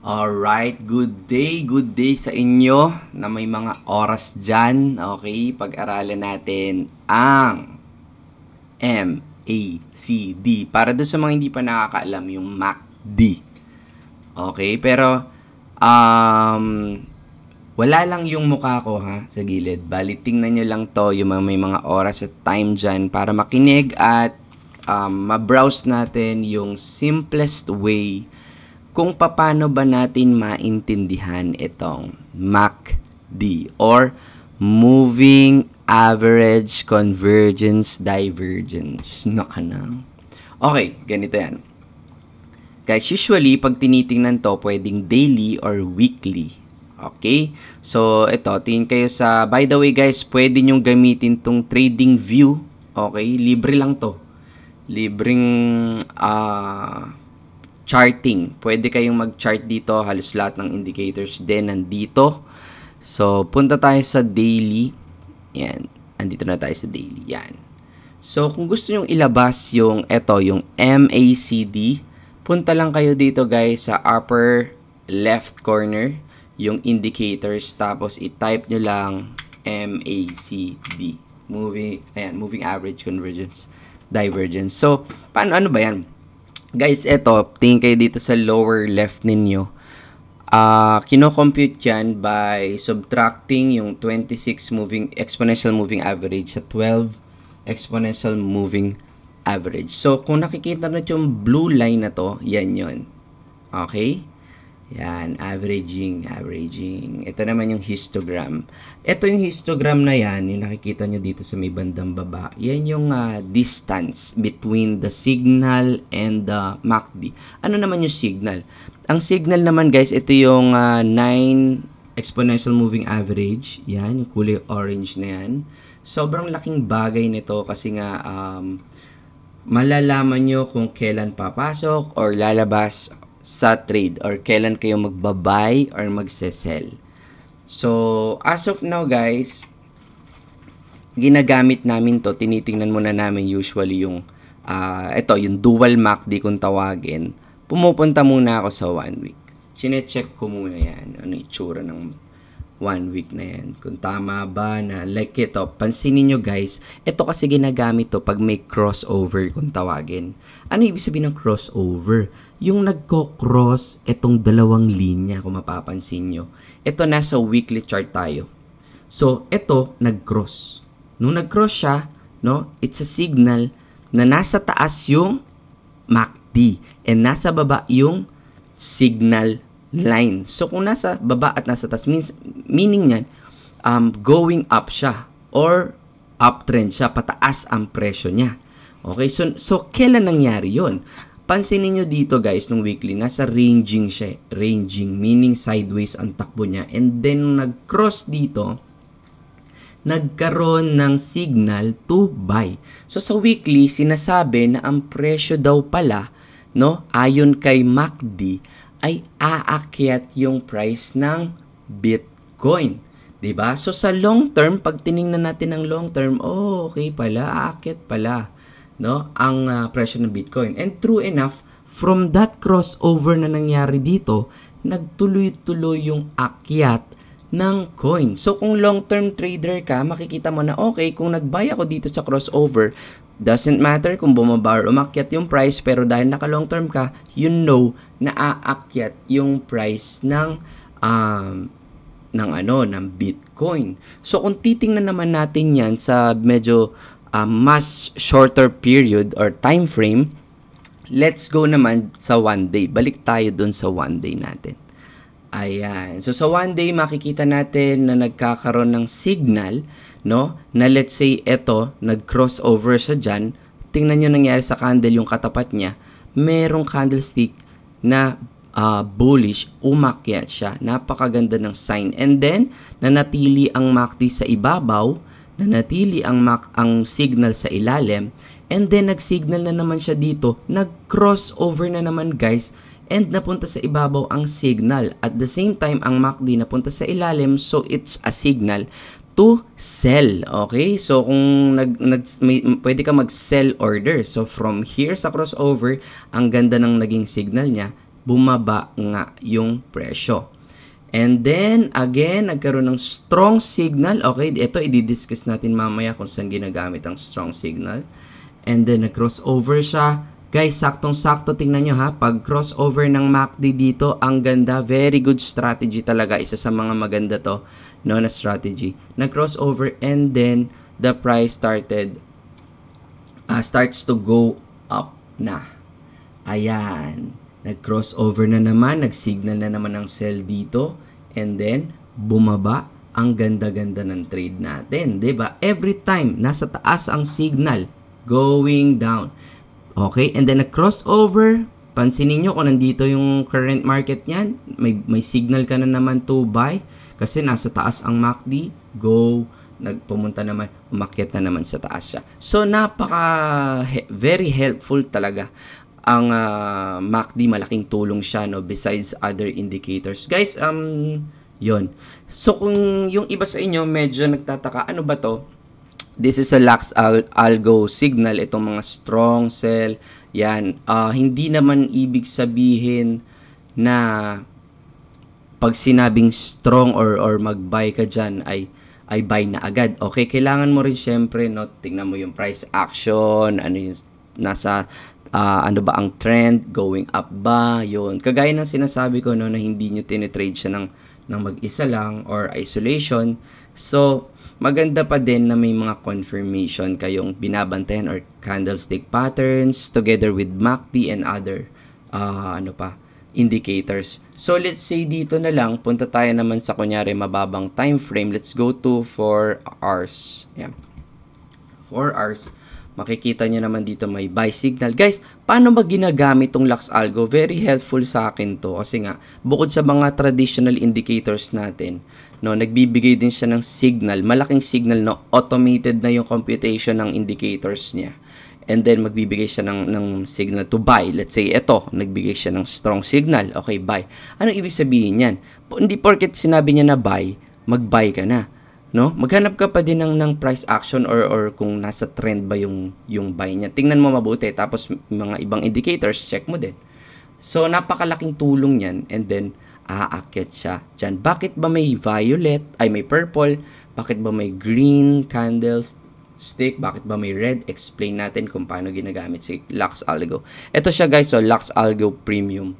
Alright, good day, good day sa inyo na may mga oras dyan. Okay, pag-aralan natin ang MACD. Para doon sa mga hindi pa nakakaalam, yung MACD. Okay, pero um, wala lang yung mukha ko ha, sa gilid. Bali, tingnan lang to, yung mga, may mga oras at time dyan para makinig at um, ma-browse natin yung simplest way kung paano ba natin maintindihan itong MACD or Moving Average Convergence Divergence. Naka na. Okay, ganito yan. Guys, usually, pag tinitingnan to, pwedeng daily or weekly. Okay? So, ito, tingin kayo sa... By the way, guys, pwede nyong gamitin tong trading view. Okay? Libre lang to. Libreng... Ah... Uh, charting. Pwede kayong mag-chart dito. Halos lahat ng indicators din nandito. So, punta tayo sa daily. Yan. Andito na tayo sa daily. Yan. So, kung gusto nyong ilabas yung eto, yung MACD, punta lang kayo dito guys sa upper left corner, yung indicators, tapos i-type nyo lang MACD. Moving, ayan, moving average convergence, divergence. So, paano, ano ba yan? Guys, eto, tingin kayo dito sa lower left ninyo. Uh, kinocompute yan by subtracting yung 26 moving exponential moving average sa 12 exponential moving average. So, kung nakikita nyo yung blue line na to, yan yon Okay? Yan, averaging, averaging. Ito naman yung histogram. Ito yung histogram na yan, yung nakikita nyo dito sa may bandang baba. Yan yung uh, distance between the signal and the uh, MACD. Ano naman yung signal? Ang signal naman guys, ito yung uh, ah, 9 exponential moving average. Yan, yung kulay orange na yan. Sobrang laking bagay nito kasi nga um, malalaman nyo kung kailan papasok or lalabas sa trade or kailan kayo magbabuy or magsesell. So, as of now guys, ginagamit namin to, tinitingnan muna namin usually yung, uh, ah, ito, yung dual MACD kung tawagin. Pumupunta muna ako sa one week. Chine-check ko muna yan, ano itsura ng one week na yan. Kung tama ba na, like ito, pansinin nyo guys, ito kasi ginagamit to pag may crossover kung tawagin. Ano ibig sabihin ng crossover? yung nagko-cross itong dalawang linya kung mapapansin nyo. Ito nasa weekly chart tayo. So, ito nag-cross. Nung nag-cross siya, no, it's a signal na nasa taas yung MACD and nasa baba yung signal line. So, kung nasa baba at nasa taas, means, meaning niyan, um, going up siya or uptrend siya, pataas ang presyo niya. Okay, so, so kailan nangyari yon Pansinin nyo dito guys, nung weekly, nasa ranging siya. Eh. Ranging, meaning sideways ang takbo niya. And then, nag-cross dito, nagkaroon ng signal to buy. So, sa weekly, sinasabi na ang presyo daw pala, no, ayon kay MACD, ay aakyat yung price ng Bitcoin. 'di ba? So sa long term, pag tiningnan natin ang long term, oh, okay pala, aakyat pala no, ang uh, presyo ng Bitcoin. And true enough, from that crossover na nangyari dito, nagtuloy-tuloy yung akyat ng coin. So kung long-term trader ka, makikita mo na okay, kung nag ako dito sa crossover, doesn't matter kung bumaba or umakyat yung price, pero dahil naka long-term ka, you know na aakyat yung price ng um, ng ano, ng Bitcoin. So kung titingnan naman natin 'yan sa medyo a mas shorter period or time frame, let's go naman sa one day. Balik tayo dun sa one day natin. Ayan. So sa one day makikita natin na nagkakaroon ng signal, no? Na let's say ito, nag crossover sa siya diyan. Tingnan niyo nangyari sa candle yung katapat niya. Merong candlestick na uh, bullish, umakyat siya. Napakaganda ng sign. And then nanatili ang MACD sa ibabaw nanatili ang, mak- ang signal sa ilalim, and then nag-signal na naman siya dito, nag-crossover na naman guys, and napunta sa ibabaw ang signal. At the same time, ang MACD napunta sa ilalim, so it's a signal to sell. Okay? So, kung nag, nag, may, pwede ka mag-sell order. So, from here sa crossover, ang ganda ng naging signal niya, bumaba nga yung presyo. And then, again, nagkaroon ng strong signal. Okay, ito i-discuss natin mamaya kung saan ginagamit ang strong signal. And then, nag-crossover siya. Guys, saktong-sakto tingnan nyo ha. Pag crossover ng MACD dito, ang ganda. Very good strategy talaga. Isa sa mga maganda to no, na strategy. Nag-crossover and then the price started, uh, starts to go up na. Ayan. Nag-crossover na naman, nag-signal na naman ang sell dito, and then bumaba ang ganda-ganda ng trade natin. ba? Diba? Every time, nasa taas ang signal, going down. Okay, and then nag-crossover, pansinin nyo kung nandito yung current market niyan, may, may signal ka na naman to buy, kasi nasa taas ang MACD, go, nagpumunta naman, umakyat na naman sa taas siya. So, napaka, he, very helpful talaga ang uh, MACD malaking tulong siya no besides other indicators. Guys, um yon. So kung yung iba sa inyo medyo nagtataka ano ba to? This is a lax al- algo signal itong mga strong sell. Yan, uh, hindi naman ibig sabihin na pag sinabing strong or or mag-buy ka diyan ay ay buy na agad. Okay, kailangan mo rin syempre no tingnan mo yung price action, ano yung nasa uh, ano ba ang trend, going up ba, yon Kagaya ng sinasabi ko no, na hindi nyo tinitrade siya ng, ng mag-isa lang or isolation. So, maganda pa din na may mga confirmation kayong binabantayan or candlestick patterns together with MACD and other uh, ano pa, indicators. So, let's say dito na lang, punta tayo naman sa kunyari mababang time frame. Let's go to 4 hours. Yeah. 4 hours. Makikita nyo naman dito may buy signal. Guys, paano ba ginagamit tong Lux Algo? Very helpful sa akin to kasi nga bukod sa mga traditional indicators natin, no, nagbibigay din siya ng signal, malaking signal no, automated na yung computation ng indicators niya. And then magbibigay siya ng, ng signal to buy. Let's say ito, nagbigay siya ng strong signal. Okay, buy. Anong ibig sabihin niyan? Hindi porket sinabi niya na buy, mag-buy ka na no? Maghanap ka pa din ng, ng price action or, or kung nasa trend ba yung, yung buy niya. Tingnan mo mabuti, tapos mga ibang indicators, check mo din. So, napakalaking tulong niyan and then, aakyat siya dyan. Bakit ba may violet, ay may purple, bakit ba may green candles, stick, bakit ba may red? Explain natin kung paano ginagamit si Lux Algo. Ito siya guys, so oh, Lux Algo Premium.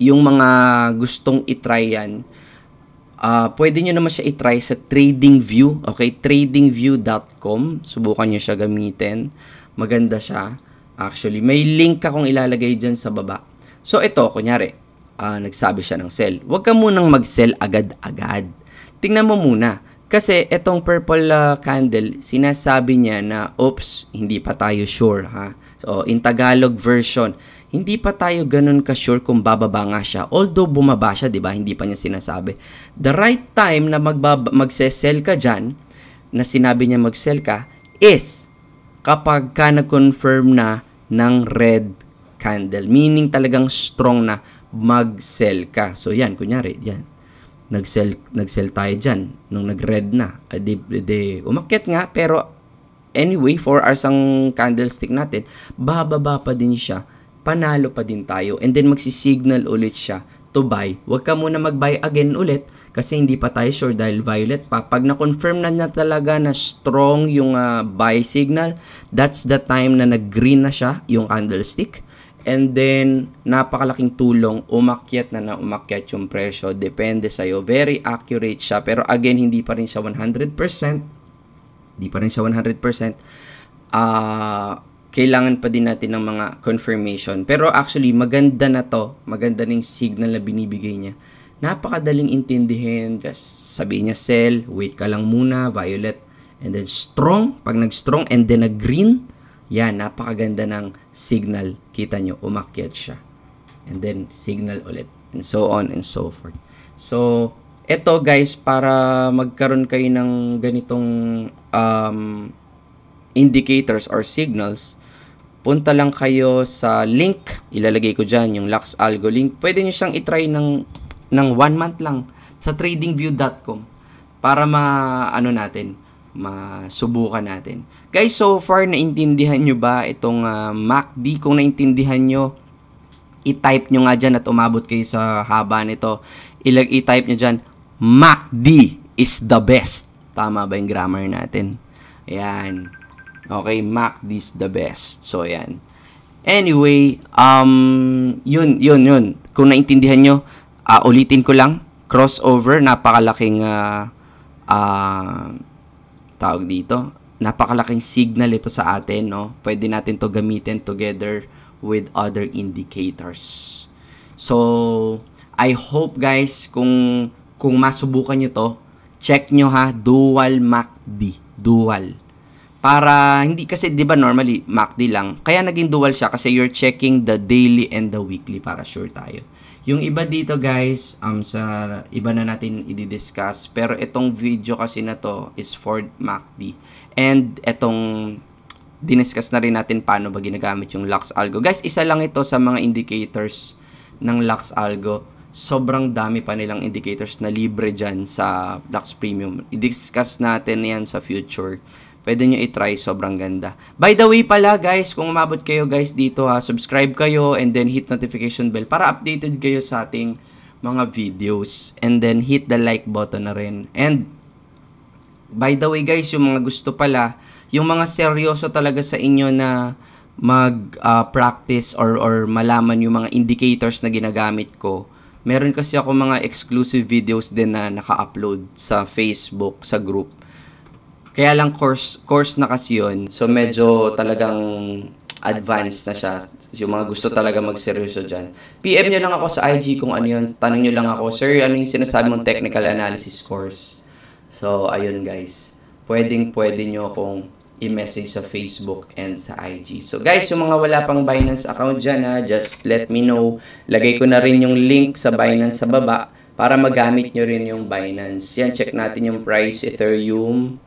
Yung mga gustong itry yan, Uh, pwede nyo naman siya itry sa TradingView. Okay, tradingview.com. Subukan nyo siya gamitin. Maganda siya. Actually, may link akong ilalagay dyan sa baba. So, ito, kunyari, uh, nagsabi siya ng sell. Huwag ka munang mag-sell agad-agad. Tingnan mo muna. Kasi itong purple uh, candle, sinasabi niya na, oops, hindi pa tayo sure, ha? So, in Tagalog version, hindi pa tayo ganun ka-sure kung bababa nga siya. Although bumaba siya, di ba? Hindi pa niya sinasabi. The right time na magse-sell ka dyan, na sinabi niya mag-sell ka, is kapag ka na-confirm na ng red candle. Meaning talagang strong na mag-sell ka. So yan, kunyari, yan. Nag-sell, nag-sell tayo dyan nung nag-red na. De, de, umakyat nga pero anyway, 4 hours ang candlestick natin, bababa pa din siya. Panalo pa din tayo. And then magsisignal ulit siya to buy. Huwag ka muna mag-buy again ulit kasi hindi pa tayo sure dahil violet pa. Pag na-confirm na niya talaga na strong yung uh, buy signal, that's the time na nag-green na siya yung candlestick. And then, napakalaking tulong, umakyat na na umakyat yung presyo. Depende sa'yo. Very accurate siya. Pero again, hindi pa rin siya 100% di pa rin siya 100%, uh, ah, kailangan pa din natin ng mga confirmation. Pero actually, maganda na to. Maganda na signal na binibigay niya. Napakadaling intindihin. Just sabi niya, sell, wait ka lang muna, violet, and then strong. Pag nag-strong and then nag-green, yan, napakaganda ng signal. Kita nyo, umakyat siya. And then, signal ulit. And so on and so forth. So, eto guys, para magkaroon kayo ng ganitong um, indicators or signals, punta lang kayo sa link. Ilalagay ko dyan yung Lux Algo link. Pwede nyo siyang itry ng, ng one month lang sa tradingview.com para ma, ano natin, masubukan natin. Guys, so far, naintindihan nyo ba itong uh, ah, MACD? Kung naintindihan nyo, i-type nyo nga dyan at umabot kayo sa haba nito. Ilag i-type nyo dyan, MACD is the best tama ba yung grammar natin. Ayan. Okay, Mac this the best. So, ayan. Anyway, um, yun, yun, yun. Kung naintindihan nyo, uh, ulitin ko lang, crossover, napakalaking, uh, uh, tawag dito, napakalaking signal ito sa atin, no? Pwede natin to gamitin together with other indicators. So, I hope guys, kung, kung masubukan nyo to, Check nyo ha, dual MACD. Dual. Para hindi kasi 'di ba normally MACD lang. Kaya naging dual siya kasi you're checking the daily and the weekly para sure tayo. Yung iba dito guys, um sa iba na natin i-discuss pero itong video kasi na to is for MACD. And etong diniscuss na rin natin paano ba ginagamit yung Lux Algo. Guys, isa lang ito sa mga indicators ng Lux Algo sobrang dami pa nilang indicators na libre dyan sa Lux Premium. I-discuss natin yan sa future. Pwede nyo i-try, sobrang ganda. By the way pala guys, kung umabot kayo guys dito ha, subscribe kayo and then hit notification bell para updated kayo sa ating mga videos. And then hit the like button na rin. And by the way guys, yung mga gusto pala, yung mga seryoso talaga sa inyo na mag-practice ah, uh, or, or malaman yung mga indicators na ginagamit ko, meron kasi ako mga exclusive videos din na naka-upload sa Facebook, sa group. Kaya lang course course na kasi 'yon. So, so medyo, medyo talagang advanced na siya. Yung mga gusto talaga magseryoso diyan. PM niyo lang ako sa IG kung ano yun. Tanong niyo lang ako, "Sir, ano yung sinasabi mong technical analysis course?" So ayun guys. Pwedeng pwede niyo akong i-message sa Facebook and sa IG. So guys, yung mga wala pang Binance account dyan ha, just let me know. Lagay ko na rin yung link sa Binance sa baba para magamit nyo rin yung Binance. Yan, check natin yung price, Ethereum.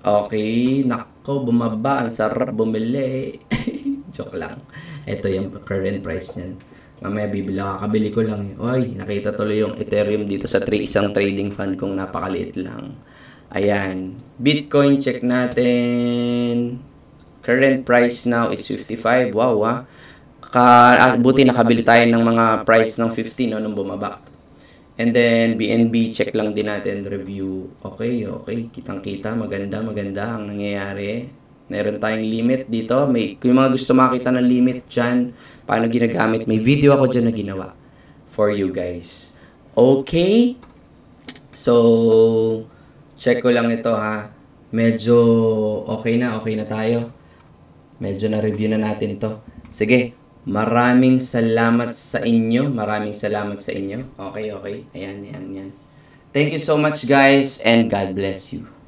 Okay, nako, bumaba. Ang sarap bumili. Joke lang. Ito yung current price niyan. Mamaya bibila, kabili ko lang. Oy, nakita tuloy yung Ethereum dito sa 3 isang trading fund kong napakaliit lang. Ayan. Bitcoin, check natin. Current price now is 55. Wow, ha? Ah. Ka, ah, buti nakabili tayo ng mga price ng 15 no, nung bumaba. And then, BNB, check lang din natin, review. Okay, okay. Kitang-kita, maganda, maganda ang nangyayari. Meron tayong limit dito. May, kung yung mga gusto makita ng limit dyan, paano ginagamit, may video ako dyan na ginawa for you guys. Okay? So, Check ko lang ito ha. Medyo okay na, okay na tayo. Medyo na-review na natin ito. Sige, maraming salamat sa inyo. Maraming salamat sa inyo. Okay, okay. Ayan, ayan, ayan. Thank you so much guys and God bless you.